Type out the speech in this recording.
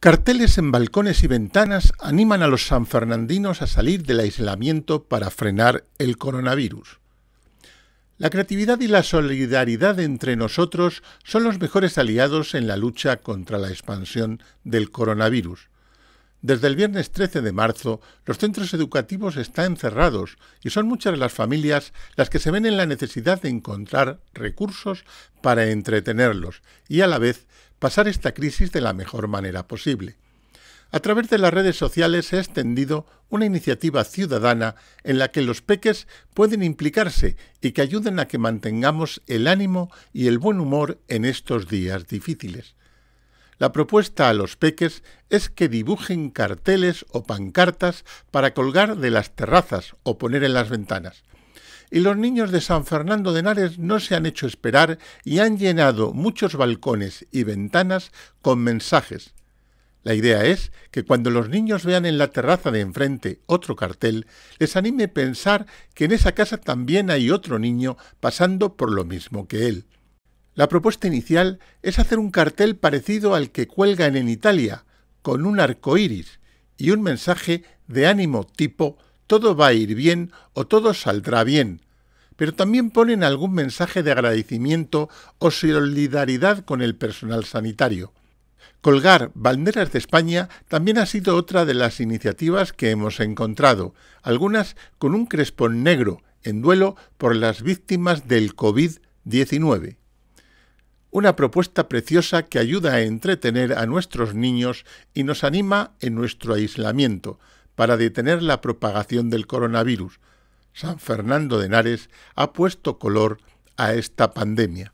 Carteles en balcones y ventanas animan a los sanfernandinos a salir del aislamiento para frenar el coronavirus. La creatividad y la solidaridad entre nosotros son los mejores aliados en la lucha contra la expansión del coronavirus. Desde el viernes 13 de marzo, los centros educativos están cerrados y son muchas las familias las que se ven en la necesidad de encontrar recursos para entretenerlos y a la vez pasar esta crisis de la mejor manera posible. A través de las redes sociales se ha extendido una iniciativa ciudadana en la que los peques pueden implicarse y que ayuden a que mantengamos el ánimo y el buen humor en estos días difíciles. La propuesta a los peques es que dibujen carteles o pancartas para colgar de las terrazas o poner en las ventanas y los niños de San Fernando de Henares no se han hecho esperar y han llenado muchos balcones y ventanas con mensajes. La idea es que cuando los niños vean en la terraza de enfrente otro cartel, les anime a pensar que en esa casa también hay otro niño pasando por lo mismo que él. La propuesta inicial es hacer un cartel parecido al que cuelgan en Italia, con un arco iris y un mensaje de ánimo tipo todo va a ir bien o todo saldrá bien, pero también ponen algún mensaje de agradecimiento o solidaridad con el personal sanitario. Colgar banderas de España también ha sido otra de las iniciativas que hemos encontrado, algunas con un crespón negro en duelo por las víctimas del COVID-19. Una propuesta preciosa que ayuda a entretener a nuestros niños y nos anima en nuestro aislamiento, para detener la propagación del coronavirus. San Fernando de Henares ha puesto color a esta pandemia.